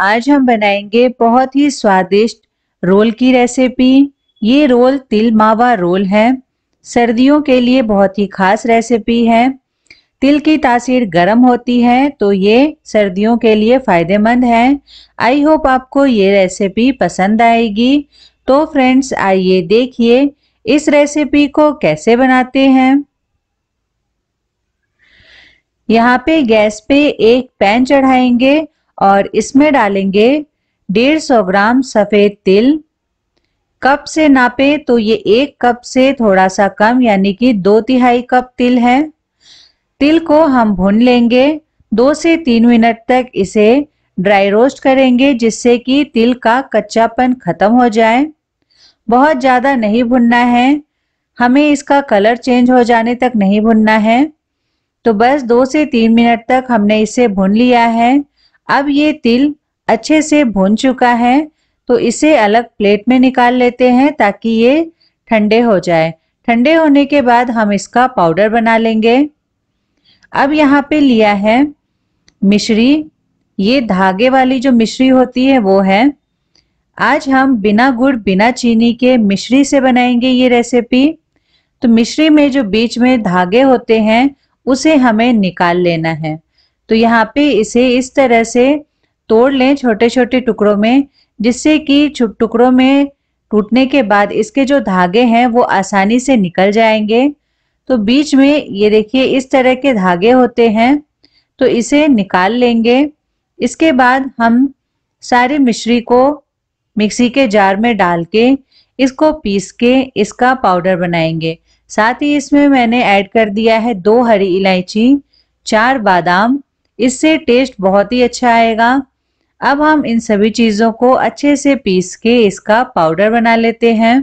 आज हम बनाएंगे बहुत ही स्वादिष्ट रोल की रेसिपी ये रोल तिल मावा रोल है सर्दियों के लिए बहुत ही खास रेसिपी है तिल की तासीर गर्म होती है तो ये सर्दियों के लिए फ़ायदेमंद है आई होप आपको ये रेसिपी पसंद आएगी तो फ्रेंड्स आइए देखिए इस रेसिपी को कैसे बनाते हैं यहाँ पे गैस पे एक पैन चढ़ाएंगे और इसमें डालेंगे डेढ़ सौ ग्राम सफेद तिल कप से नापे तो ये एक कप से थोड़ा सा कम यानी कि दो तिहाई कप तिल है तिल को हम भून लेंगे दो से तीन मिनट तक इसे ड्राई रोस्ट करेंगे जिससे कि तिल का कच्चापन खत्म हो जाए बहुत ज़्यादा नहीं भुनना है हमें इसका कलर चेंज हो जाने तक नहीं भुनना है तो बस दो से तीन मिनट तक हमने इसे भुन लिया है अब ये तिल अच्छे से भुन चुका है तो इसे अलग प्लेट में निकाल लेते हैं ताकि ये ठंडे हो जाए ठंडे होने के बाद हम इसका पाउडर बना लेंगे अब यहाँ पे लिया है मिश्री ये धागे वाली जो मिश्री होती है वो है आज हम बिना गुड़ बिना चीनी के मिश्री से बनाएंगे ये रेसिपी तो मिश्री में जो बीच में धागे होते हैं उसे हमें निकाल लेना है तो यहाँ पे इसे इस तरह से तोड़ लें छोटे छोटे टुकड़ों में जिससे कि टुकड़ों में टूटने के बाद इसके जो धागे हैं वो आसानी से निकल जाएंगे तो बीच में ये देखिए इस तरह के धागे होते हैं तो इसे निकाल लेंगे इसके बाद हम सारे मिश्री को मिक्सी के जार में डाल के इसको पीस के इसका पाउडर बनाएंगे साथ ही इसमें मैंने ऐड कर दिया है दो हरी इलायची चार बादाम इससे टेस्ट बहुत ही अच्छा आएगा अब हम इन सभी चीज़ों को अच्छे से पीस के इसका पाउडर बना लेते हैं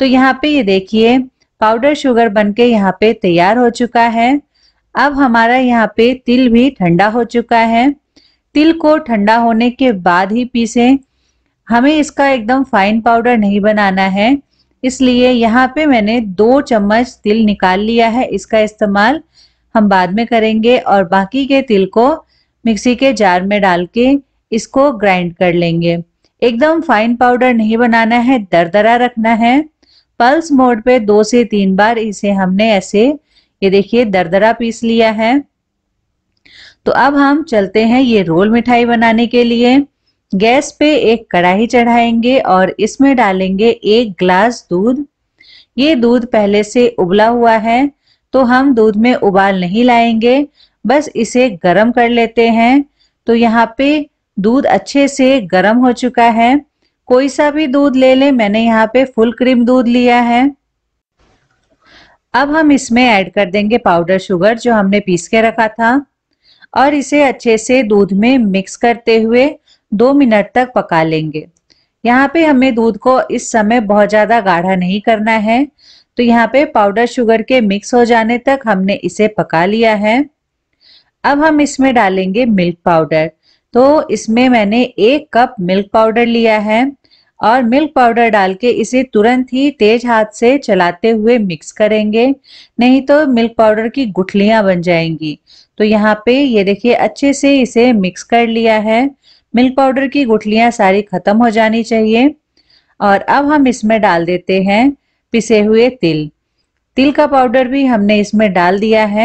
तो यहाँ पे ये देखिए पाउडर शुगर बनके यहाँ पे तैयार हो चुका है अब हमारा यहाँ पे तिल भी ठंडा हो चुका है तिल को ठंडा होने के बाद ही पीसें हमें इसका एकदम फाइन पाउडर नहीं बनाना है इसलिए यहाँ पे मैंने दो चम्मच तिल निकाल लिया है इसका इस्तेमाल हम बाद में करेंगे और बाकी के तिल को मिक्सी के जार में डाल के इसको ग्राइंड कर लेंगे एकदम फाइन पाउडर नहीं बनाना है दरदरा रखना है पल्स मोड पे दो से तीन बार इसे हमने ऐसे ये देखिए दरदरा पीस लिया है तो अब हम चलते हैं ये रोल मिठाई बनाने के लिए गैस पे एक कढ़ाई चढ़ाएंगे और इसमें डालेंगे एक ग्लास दूध ये दूध पहले से उबला हुआ है तो हम दूध में उबाल नहीं लाएंगे बस इसे गर्म कर लेते हैं तो यहाँ पे दूध अच्छे से गरम हो चुका है कोई सा भी दूध ले लें मैंने यहाँ पे फुल क्रीम दूध लिया है अब हम इसमें ऐड कर देंगे पाउडर शुगर जो हमने पीस के रखा था और इसे अच्छे से दूध में मिक्स करते हुए दो मिनट तक पका लेंगे यहाँ पे हमें दूध को इस समय बहुत ज़्यादा गाढ़ा नहीं करना है तो यहाँ पे पाउडर शुगर के मिक्स हो जाने तक हमने इसे पका लिया है अब हम इसमें डालेंगे मिल्क पाउडर तो इसमें मैंने एक कप मिल्क पाउडर लिया है और मिल्क पाउडर डाल के इसे तुरंत ही तेज हाथ से चलाते हुए मिक्स करेंगे नहीं तो मिल्क पाउडर की गुठलियां बन जाएंगी तो यहाँ पे ये देखिए अच्छे से इसे मिक्स कर लिया है मिल्क पाउडर की गुठलियां सारी खत्म हो जानी चाहिए और अब हम इसमें डाल देते हैं पिसे हुए तिल तिल का पाउडर भी हमने इसमें डाल दिया है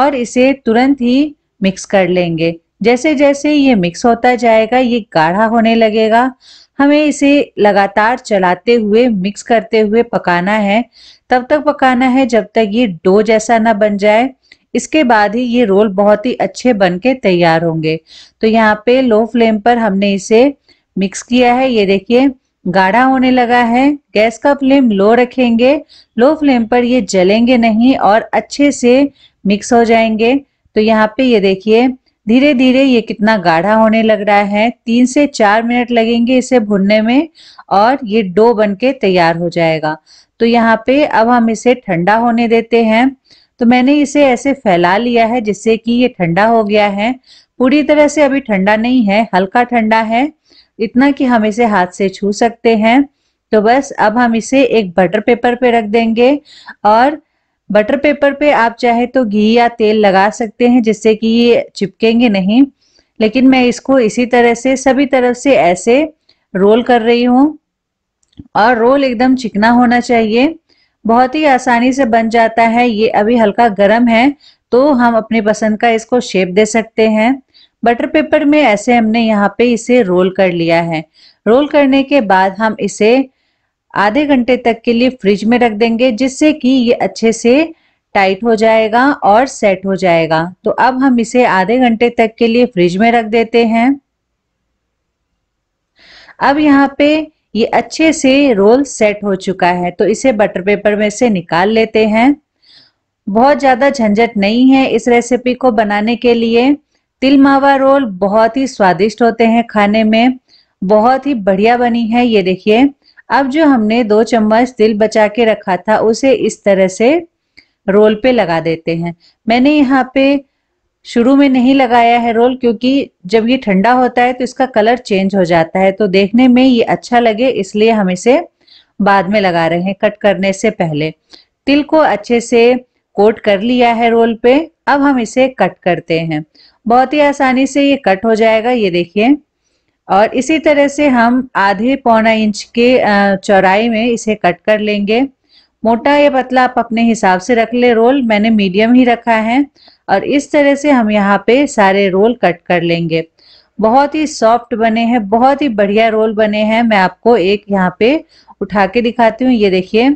और इसे तुरंत ही मिक्स कर लेंगे जैसे जैसे ये मिक्स होता जाएगा ये गाढ़ा होने लगेगा हमें इसे लगातार चलाते हुए मिक्स करते हुए पकाना है तब तक पकाना है जब तक ये डो जैसा ना बन जाए इसके बाद ही ये रोल बहुत ही अच्छे बन के तैयार होंगे तो यहाँ पे लो फ्लेम पर हमने इसे मिक्स किया है ये देखिए गाढ़ा होने लगा है गैस का फ्लेम लो रखेंगे लो फ्लेम पर ये जलेंगे नहीं और अच्छे से मिक्स हो जाएंगे तो यहाँ पे ये देखिए धीरे धीरे ये कितना गाढ़ा होने लग रहा है तीन से चार मिनट लगेंगे इसे भुनने में और ये डो बनके तैयार हो जाएगा तो यहाँ पे अब हम इसे ठंडा होने देते हैं तो मैंने इसे ऐसे फैला लिया है जिससे कि ये ठंडा हो गया है पूरी तरह से अभी ठंडा नहीं है हल्का ठंडा है इतना कि हम इसे हाथ से छू सकते हैं तो बस अब हम इसे एक बटर पेपर पे रख देंगे और बटर पेपर पे आप चाहे तो घी या तेल लगा सकते हैं जिससे कि ये चिपकेंगे नहीं लेकिन मैं इसको इसी तरह से सभी तरफ से ऐसे रोल कर रही हूँ और रोल एकदम चिकना होना चाहिए बहुत ही आसानी से बन जाता है ये अभी हल्का गर्म है तो हम अपनी पसंद का इसको शेप दे सकते हैं बटर पेपर में ऐसे हमने यहाँ पे इसे रोल कर लिया है रोल करने के बाद हम इसे आधे घंटे तक के लिए फ्रिज में रख देंगे जिससे कि ये अच्छे से टाइट हो जाएगा और सेट हो जाएगा तो अब हम इसे आधे घंटे तक के लिए फ्रिज में रख देते हैं अब यहाँ पे ये अच्छे से रोल सेट हो चुका है तो इसे बटर पेपर में से निकाल लेते हैं बहुत ज़्यादा झंझट नहीं है इस रेसिपी को बनाने के लिए तिल मावा रोल बहुत ही स्वादिष्ट होते हैं खाने में बहुत ही बढ़िया बनी है ये देखिए अब जो हमने दो चम्मच तिल बचा के रखा था उसे इस तरह से रोल पे लगा देते हैं मैंने यहाँ पे शुरू में नहीं लगाया है रोल क्योंकि जब ये ठंडा होता है तो इसका कलर चेंज हो जाता है तो देखने में ये अच्छा लगे इसलिए हम इसे बाद में लगा रहे हैं कट करने से पहले तिल को अच्छे से कोट कर लिया है रोल पे अब हम इसे कट करते हैं बहुत ही आसानी से ये कट हो जाएगा ये देखिए और इसी तरह से हम आधे पौना इंच के चौराई में इसे कट कर लेंगे मोटा या पतला आप अपने हिसाब से रख ले रोल मैंने मीडियम ही रखा है और इस तरह से हम यहाँ पे सारे रोल कट कर लेंगे बहुत ही सॉफ्ट बने हैं बहुत ही बढ़िया रोल बने हैं मैं आपको एक यहाँ पे उठा के दिखाती हूँ ये देखिए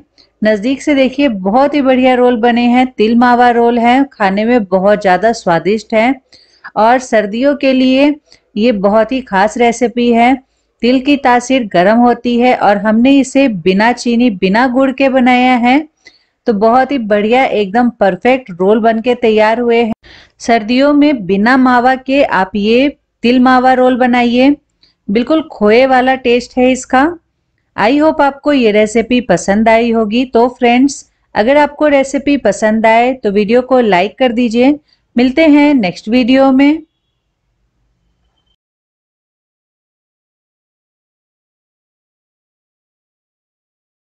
नजदीक से देखिए बहुत ही बढ़िया रोल बने हैं तिल मावा रोल है खाने में बहुत ज्यादा स्वादिष्ट है और सर्दियों के लिए ये बहुत ही खास रेसिपी है तिल की तासीर गर्म होती है और हमने इसे बिना चीनी बिना गुड़ के बनाया है तो बहुत ही बढ़िया एकदम परफेक्ट रोल बन के तैयार हुए हैं सर्दियों में बिना मावा के आप ये तिल मावा रोल बनाइए बिल्कुल खोए वाला टेस्ट है इसका आई होप आपको ये रेसिपी पसंद आई होगी तो फ्रेंड्स अगर आपको रेसिपी पसंद आए तो वीडियो को लाइक कर दीजिए मिलते हैं नेक्स्ट वीडियो में